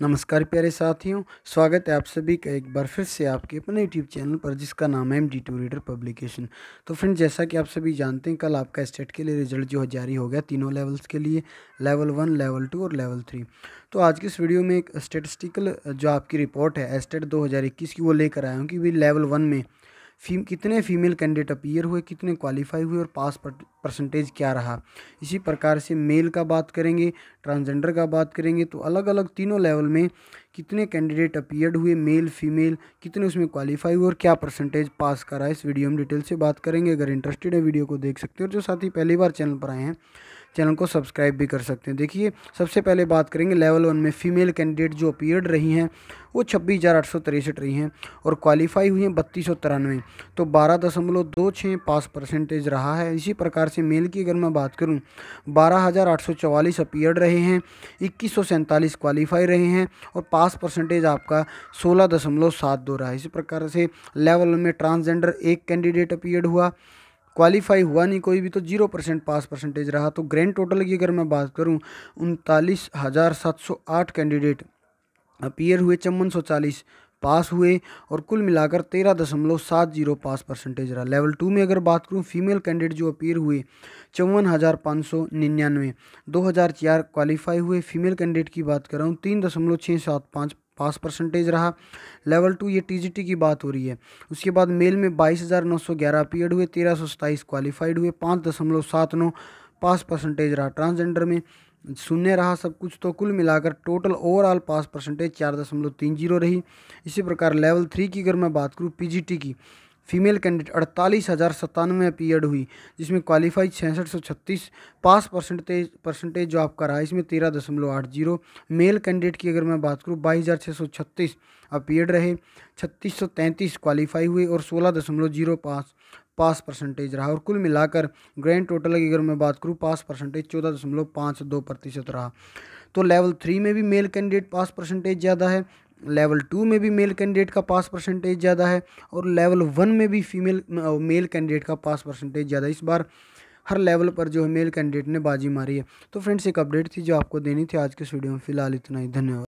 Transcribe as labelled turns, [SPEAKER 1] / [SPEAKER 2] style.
[SPEAKER 1] नमस्कार प्यारे साथियों स्वागत है आप सभी का एक बार फिर से आपके अपने यूट्यूब चैनल पर जिसका नाम है M D two reader publication तो फ्रेंड जैसा कि आप सभी जानते हैं कल आपका स्टेट के लिए रिजल्ट जो है जारी हो गया तीनों लेवल्स के लिए लेवल वन लेवल टू और लेवल थ्री तो आज की इस वीडियो में एक स्टेटिस्टिकल जो आपकी रिपोर्ट है एस्टेट दो की वो लेकर आया हूँ कि भी लेवल वन में फीम कितने फीमेल कैंडिडेट अपीयर हुए कितने क्वालिफाई हुए और पास परसेंटेज क्या रहा इसी प्रकार से मेल का बात करेंगे ट्रांसजेंडर का बात करेंगे तो अलग अलग तीनों लेवल में कितने कैंडिडेट अपीयर हुए मेल फीमेल कितने उसमें क्वालिफाई हुए और क्या परसेंटेज पास करा इस वीडियो में डिटेल से बात करेंगे अगर इंटरेस्टेड है वीडियो को देख सकते हो जो साथी पहली बार चैनल पर आए हैं चैनल को सब्सक्राइब भी कर सकते हैं देखिए सबसे पहले बात करेंगे लेवल वन में फीमेल कैंडिडेट जो अपीयर्ड रही हैं वो छब्बीस हज़ार आठ सौ तिरसठ रही हैं और क्वालिफाई हुई हैं बत्तीस सौ तिरानवे तो बारह दशमलव दो छः पास परसेंटेज रहा है इसी प्रकार से मेल की अगर मैं बात करूँ बारह हज़ार आठ सौ चवालीस अपीयर्ड रहे हैं इक्कीस सौ सैंतालीस क्वालिफाई रहे हैं और पास परसेंटेज आपका सोलह दशमलव सात दो रहा है इसी प्रकार से लेवल में ट्रांसजेंडर एक कैंडिडेट अपीयर्ड हुआ क्वालिफाई हुआ नहीं कोई भी तो जीरो परसेंट पास परसेंटेज रहा तो ग्रैंड टोटल की अगर मैं बात करूँ उनतालीस हज़ार सात सौ आठ कैंडिडेट अपीयर हुए चौवन सौ चालीस पास हुए और कुल मिलाकर तेरह दशमलव सात जीरो पास परसेंटेज रहा लेवल टू में अगर बात करूँ फीमेल कैंडिडेट जो अपीयर हुए चौवन हज़ार पाँच सौ निन्यानवे दो हज़ार चार क्वालिफाई हुए फीमेल कैंडिडेट की बात कर रहा हूँ तीन दशमलव छः सात पाँच पास परसेंटेज रहा लेवल टू ये टीजीटी की बात हो रही है उसके बाद मेल में बाईस हज़ार नौ सौ ग्यारह अपीयड हुए तेरह सौ सताईस क्वालिफाइड हुए पाँच दशमलव सात नौ पास परसेंटेज रहा ट्रांसजेंडर में शून्य रहा सब कुछ तो कुल मिलाकर टोटल ओवरऑल पास परसेंटेज चार दशमलव तीन जीरो रही इसी प्रकार लेवल थ्री की अगर मैं बात करूँ पीजीटी की फीमेल कैंडिडेट अड़तालीस हज़ार सत्तानवे पीरियड हुई जिसमें क्वालिफाइड छियासठ सौ छत्तीस पास परसेंटेज परसेंटेज जो आपका रहा इसमें तेरह दशमलव आठ जीरो मेल कैंडिडेट की अगर मैं बात करूँ बाईस हज़ार छः सौ छत्तीस अपीयड रहे छत्तीस सौ तैंतीस क्वालिफाई हुए और सोलह दशमलव जीरो पास पास परसेंटेज रहा और कुल मिलाकर ग्रैंड टोटल की अगर मैं बात करूँ पास परसेंटेज चौदह दशमलव पाँच दो प्रतिशत रहा तो लेवल थ्री में भी मेल कैंडिडेट पास परसेंटेज ज़्यादा है लेवल टू में भी मेल कैंडिडेट का पास परसेंटेज ज़्यादा है और लेवल वन में भी फीमेल मेल कैंडिडेट का पास परसेंटेज ज़्यादा इस बार हर लेवल पर जो है मेल कैंडिडेट ने बाजी मारी है तो फ्रेंड्स एक अपडेट थी जो आपको देनी थी आज के वीडियो में फिलहाल इतना ही धन्यवाद